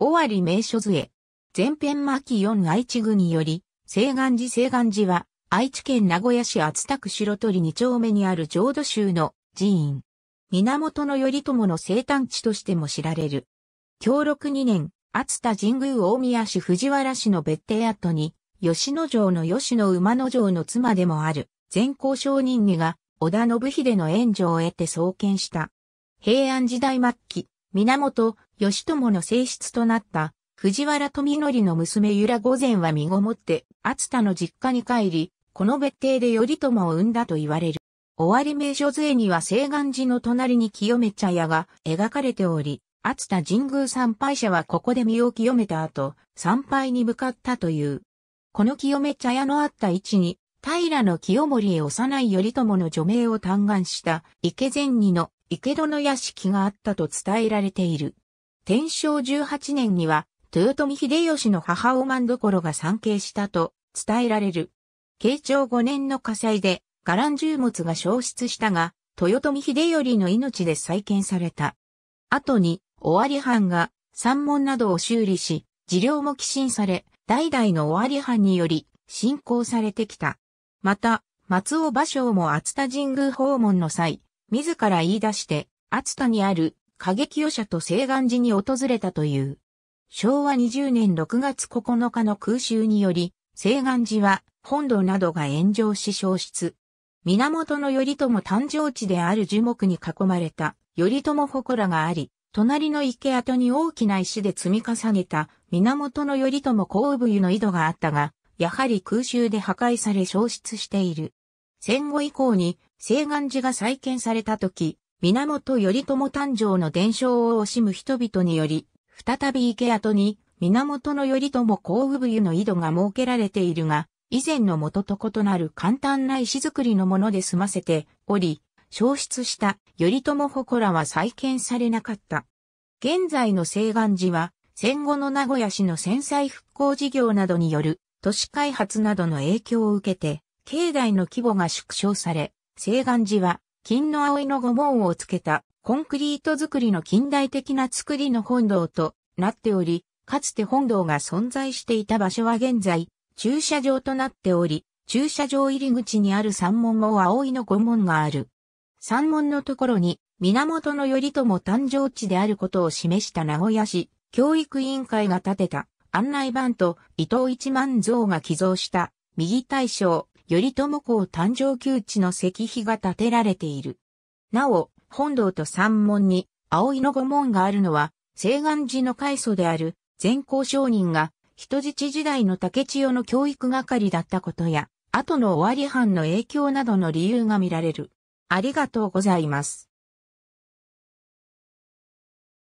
尾張名所図へ。前編巻4愛知郡により、西岸寺西岸寺は、愛知県名古屋市厚田区白鳥二丁目にある浄土宗の寺院。源頼朝の生誕地としても知られる。享禄2年、厚田神宮大宮市藤原市の別邸跡に、吉野城の吉野馬野城の妻でもある、善光商人にが、織田信秀の援助を得て創建した。平安時代末期、源義朝の正室となった藤原富則の娘由良御前は身ごもって熱田の実家に帰り、この別邸で頼朝を産んだと言われる。終わり名所杖には西岸寺の隣に清め茶屋が描かれており、熱田神宮参拝者はここで身を清めた後、参拝に向かったという。この清め茶屋のあった位置に、平の清盛へ幼い頼朝の除名を嘆願した池前二の池戸の屋敷があったと伝えられている。天正18年には、豊臣秀吉の母おまんどころが参詣したと伝えられる。慶長5年の火災で、伽藍重物が消失したが、豊臣秀頼の命で再建された。後に、尾張藩が山門などを修理し、治療も寄進され、代々の尾張藩により信仰されてきた。また、松尾芭蕉も厚田神宮訪問の際、自ら言い出して、厚田にある過激予者と西岸寺に訪れたという。昭和20年6月9日の空襲により、西岸寺は本土などが炎上し消失。源頼朝誕生地である樹木に囲まれた頼朝祠があり、隣の池跡に大きな石で積み重ねた源頼朝後部湯の井戸があったが、やはり空襲で破壊され消失している。戦後以降に西岸寺が再建された時、源頼朝誕生の伝承を惜しむ人々により、再び池跡に源頼朝甲部湯の井戸が設けられているが、以前の元と異なる簡単な石造りのもので済ませており、消失した頼朝祠は再建されなかった。現在の西岸寺は、戦後の名古屋市の戦災復興事業などによる都市開発などの影響を受けて、境内の規模が縮小され、西岸寺は金の葵の御紋をつけたコンクリート造りの近代的な造りの本堂となっており、かつて本堂が存在していた場所は現在、駐車場となっており、駐車場入り口にある山門を葵の御門がある。山門のところに、源頼朝誕生地であることを示した名古屋市教育委員会が建てた案内板と伊藤一万像が寄贈した右大将頼朝公誕生旧地の石碑が建てられている。なお、本堂と山門に、葵の御門があるのは、西岸寺の開祖である、善光商人が、人質時代の竹千代の教育係だったことや、後の尾張藩の影響などの理由が見られる。ありがとうございます。